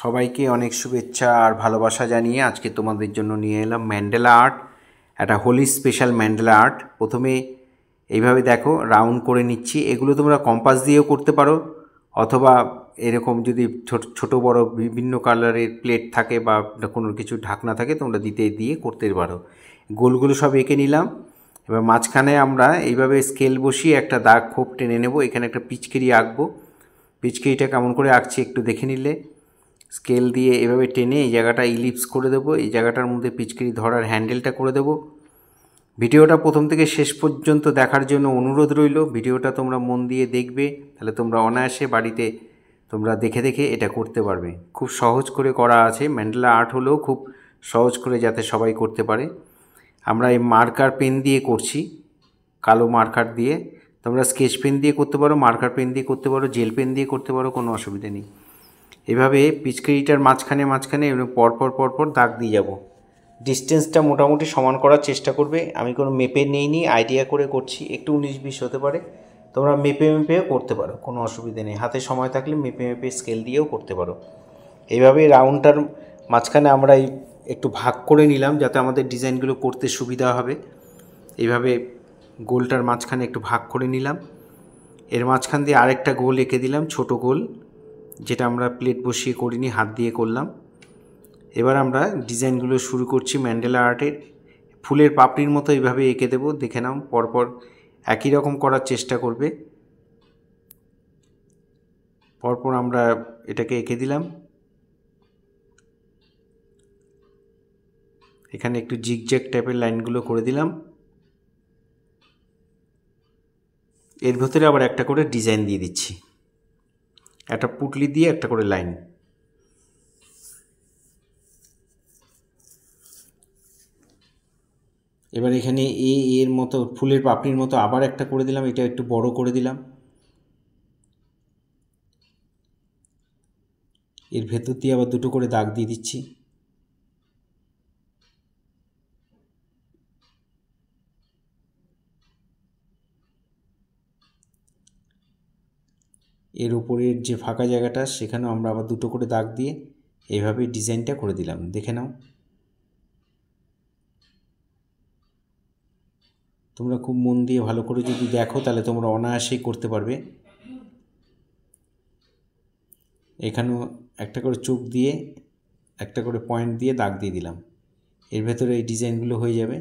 সবাইকে অনেক শুভেচ্ছা আর ভালোবাসা জানিয়ে আজকে তোমাদের জন্য নিয়ে এলাম ম্যান্ডেলা আর্ট একটা হোলি স্পেশাল ম্যান্ডেলা আর্ট প্রথমে এইভাবে দেখো রাউন্ড করে নিচ্ছি এগুলো তোমরা কম্পাস দিয়েও করতে পারো অথবা এরকম যদি ছোট ছোটো বড়ো বিভিন্ন কালারের প্লেট থাকে বা কোনো কিছু ঢাকনা থাকে তোমরা দিতে দিয়ে করতে পারো গোলগুলো সব এঁকে নিলাম এবার মাঝখানে আমরা এইভাবে স্কেল বসিয়ে একটা দাগ খোপ টেনে নেব এখানে একটা পিচকিরি আঁকবো পিচকিরিটা কেমন করে আঁকছি একটু দেখে নিলে স্কেল দিয়ে এভাবে টেনে এই জায়গাটা ইলিপস করে দেব এই জায়গাটার মধ্যে পিচকিরি ধরার হ্যান্ডেলটা করে দেব ভিডিওটা প্রথম থেকে শেষ পর্যন্ত দেখার জন্য অনুরোধ রইল ভিডিওটা তোমরা মন দিয়ে দেখবে তাহলে তোমরা অনায়াসে বাড়িতে তোমরা দেখে দেখে এটা করতে পারবে খুব সহজ করে করা আছে ম্যান্ডেলা আর্ট হলেও খুব সহজ করে যাতে সবাই করতে পারে আমরা এই মার্কার পেন দিয়ে করছি কালো মার্কার দিয়ে তোমরা স্কেচ পেন দিয়ে করতে পারো মার্কার পেন দিয়ে করতে পারো জেল পেন দিয়ে করতে পারো কোনো অসুবিধা নেই এভাবে পিচকিরিটার মাঝখানে মাঝখানে পরপর পরপর দাগ দিয়ে যাব ডিস্টেন্সটা মোটামুটি সমান করার চেষ্টা করবে আমি কোনো মেপে নি আইডিয়া করে করছি একটু উনিশ বিশ হতে পারে তোমরা মেপে মেপেও করতে পারো কোনো অসুবিধা নেই হাতে সময় থাকলে মেপে মেপে স্কেল দিয়েও করতে পারো এইভাবে রাউন্ডটার মাঝখানে আমরা এই একটু ভাগ করে নিলাম যাতে আমাদের ডিজাইনগুলো করতে সুবিধা হবে এইভাবে গোলটার মাঝখানে একটু ভাগ করে নিলাম এর মাঝখান দিয়ে আরেকটা গোল এঁকে দিলাম ছোট গোল যেটা আমরা প্লেট বসিয়ে করিনি হাত দিয়ে করলাম এবার আমরা ডিজাইনগুলো শুরু করছি ম্যান্ডেলা আর্টের ফুলের পাপড়ির মতো এইভাবে এঁকে দেবো দেখে নাও পরপর একই রকম করার চেষ্টা করবে পরপর আমরা এটাকে এঁকে দিলাম এখানে একটু জ্যাগ টাইপের লাইনগুলো করে দিলাম এর ভেতরে আবার একটা করে ডিজাইন দিয়ে দিচ্ছি একটা পুটলি দিয়ে একটা করে লাইন এবার এখানে এ এর মতো ফুলের পাপড়ির মতো আবার একটা করে দিলাম এটা একটু বড় করে দিলাম এর ভেতর দিয়ে আবার দুটো করে দাগ দিয়ে দিচ্ছি এর উপরের যে ফাঁকা জায়গাটা সেখানেও আমরা আবার দুটো করে দাগ দিয়ে এইভাবে ডিজাইনটা করে দিলাম দেখে নাও তোমরা খুব মন দিয়ে ভালো করে যদি দেখো তাহলে তোমরা অনায়াসেই করতে পারবে এখানেও একটা করে চোখ দিয়ে একটা করে পয়েন্ট দিয়ে দাগ দিয়ে দিলাম এর ভেতরে এই ডিজাইনগুলো হয়ে যাবে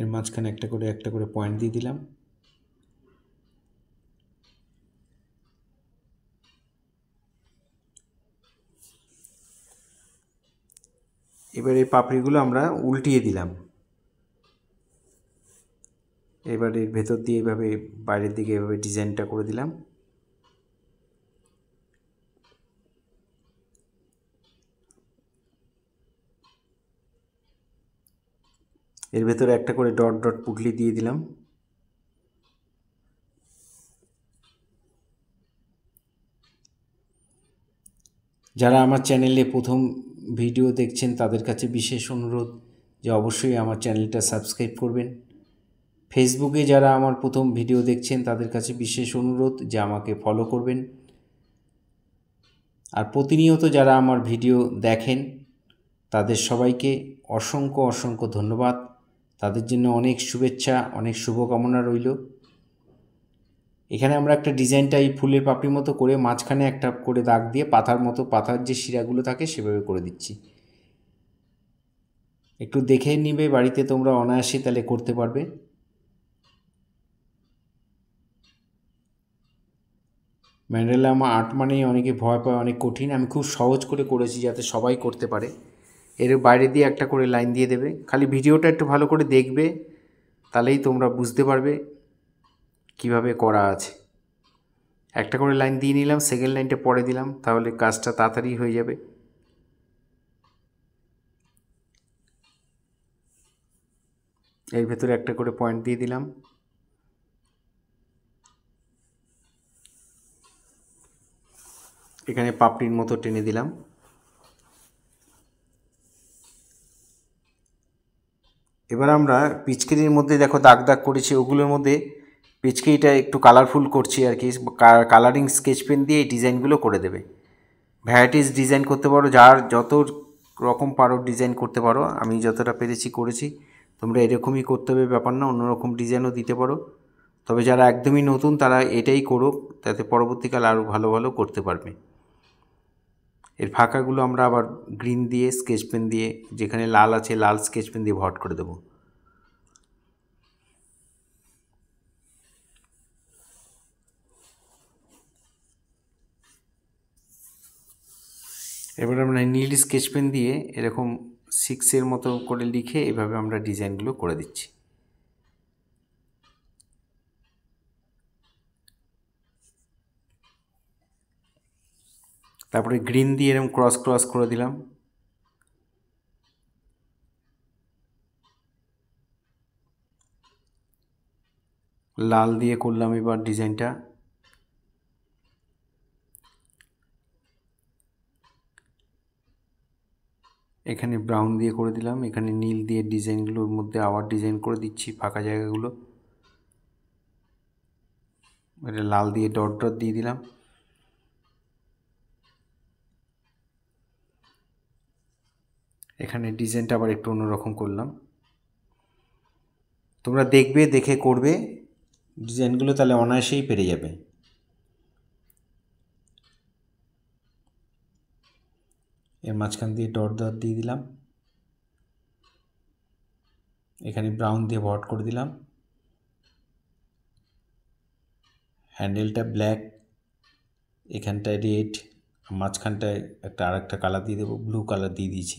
এর মাঝখানে একটা করে একটা করে পয়েন্ট দিয়ে দিলাম এবার এই পাপড়িগুলো আমরা উল্টিয়ে দিলাম এবার এর ভেতর দিয়ে এভাবে বাইরের দিকে এভাবে ডিজাইনটা করে দিলাম এর ভেতরে একটা করে ডট ডট পুটলি দিয়ে দিলাম যারা আমার চ্যানেলে প্রথম ভিডিও দেখছেন তাদের কাছে বিশেষ অনুরোধ যে অবশ্যই আমার চ্যানেলটা সাবস্ক্রাইব করবেন ফেসবুকে যারা আমার প্রথম ভিডিও দেখছেন তাদের কাছে বিশেষ অনুরোধ যে আমাকে ফলো করবেন আর প্রতিনিয়ত যারা আমার ভিডিও দেখেন তাদের সবাইকে অসংখ্য অসংখ্য ধন্যবাদ তাদের জন্য অনেক শুভেচ্ছা অনেক শুভকামনা রইল এখানে আমরা একটা ডিজাইনটা এই ফুলের পাপড়ির মতো করে মাঝখানে একটা করে দাগ দিয়ে পাতার মতো পাতার যে শিরাগুলো থাকে সেভাবে করে দিচ্ছি একটু দেখে নিবে বাড়িতে তোমরা অনায়াসে তাহলে করতে পারবে ম্যান্ডেলা আমার আর্ট মানেই অনেকে ভয় পায় অনেক কঠিন আমি খুব সহজ করে করেছি যাতে সবাই করতে পারে এর বাইরে দিয়ে একটা করে লাইন দিয়ে দেবে খালি ভিডিওটা একটু ভালো করে দেখবে তাহলেই তোমরা বুঝতে পারবে কিভাবে করা আছে একটা করে লাইন দিয়ে নিলাম সেকেন্ড লাইনটা পরে দিলাম তাহলে কাজটা তাড়াতাড়ি হয়ে যাবে এর ভেতরে একটা করে পয়েন্ট দিয়ে দিলাম এখানে পাপড়ির মতো টেনে দিলাম এবার আমরা পিচকিরির মধ্যে দেখো দাগ দাগ করেছি ওগুলোর মধ্যে পিচকিরিটা একটু কালারফুল করছি আর কি কালারিং স্কেচ পেন দিয়ে এই ডিজাইনগুলো করে দেবে ভ্যারাইটিস ডিজাইন করতে পারো যার যত রকম পারো ডিজাইন করতে পারো আমি যতটা পেরেছি করেছি তোমরা এরকমই করতে হবে ব্যাপার না অন্যরকম ডিজাইনও দিতে পারো তবে যারা একদমই নতুন তারা এটাই করো তাতে পরবর্তীকাল আরও ভালো ভালো করতে পারবে এর ফাঁকাগুলো আমরা আবার গ্রিন দিয়ে স্কেচ পেন দিয়ে যেখানে লাল আছে লাল স্কেচ পেন দিয়ে ভট করে দেব এবার আমরা নীল স্কেচ পেন দিয়ে এরকম সিক্সের মতো করে লিখে এভাবে আমরা ডিজাইনগুলো করে দিচ্ছি তারপরে গ্রিন দিয়ে এরকম ক্রস ক্রস করে দিলাম লাল দিয়ে করলাম এবার ডিজাইনটা এখানে ব্রাউন দিয়ে করে দিলাম এখানে নীল দিয়ে ডিজাইনগুলোর মধ্যে আবার ডিজাইন করে দিচ্ছি ফাঁকা জায়গাগুলো এটা লাল দিয়ে ডট ডট দিয়ে দিলাম এখানে ডিজাইনটা আবার একটু অন্যরকম করলাম তোমরা দেখবে দেখে করবে ডিজাইনগুলো তাহলে অনায়াসেই পেরে যাবে এর মাঝখান দিয়ে ডট ডট দিয়ে দিলাম এখানে ব্রাউন দিয়ে ভট করে দিলাম হ্যান্ডেলটা ব্ল্যাক এখানটায় রেড মাঝখানটায় একটা আর একটা কালার দিয়ে দেবো ব্লু কালার দিয়ে দিয়েছি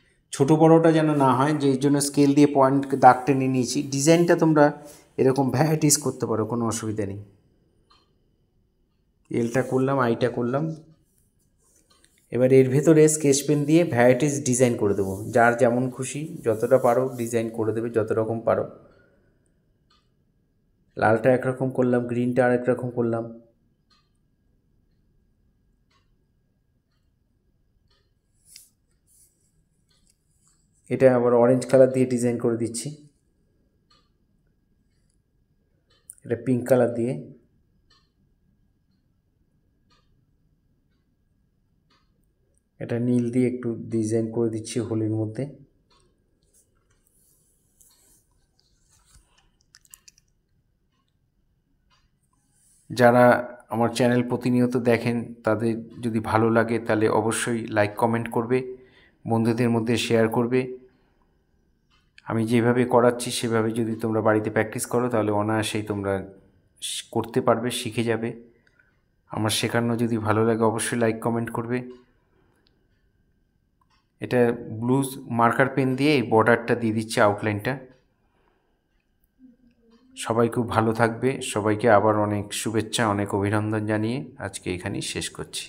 ছোটো বড়োটা যেন না হয় যে জন্য স্কেল দিয়ে পয়েন্ট দাগ টেনে নিয়েছি ডিজাইনটা তোমরা এরকম ভ্যারাইটিস করতে পারো কোনো অসুবিধা নেই এলটা করলাম আইটা করলাম এবার এর ভেতরে স্কেচ পেন দিয়ে ভ্যারাইটিস ডিজাইন করে দেবো যার যেমন খুশি যতটা পারো ডিজাইন করে দেবে যত রকম পারো লালটা একরকম করলাম গ্রিনটা আরেক রকম করলাম এটা আবার অরেঞ্জ কালার দিয়ে ডিজাইন করে দিচ্ছি এটা পিঙ্ক কালার দিয়ে এটা নীল দিয়ে একটু ডিজাইন করে দিচ্ছি হোলির মধ্যে যারা আমার চ্যানেল প্রতিনিয়ত দেখেন তাদের যদি ভালো লাগে তাহলে অবশ্যই লাইক কমেন্ট করবে বন্ধুদের মধ্যে শেয়ার করবে আমি যেভাবে করাচ্ছি সেভাবে যদি তোমরা বাড়িতে প্র্যাকটিস করো তাহলে অনায়াসেই তোমরা করতে পারবে শিখে যাবে আমার শেখানো যদি ভালো লাগে অবশ্যই লাইক কমেন্ট করবে এটা ব্লুজ মার্কার পেন দিয়ে এই বর্ডারটা দিয়ে দিচ্ছে আউটলাইনটা সবাই খুব ভালো থাকবে সবাইকে আবার অনেক শুভেচ্ছা অনেক অভিনন্দন জানিয়ে আজকে এখানেই শেষ করছি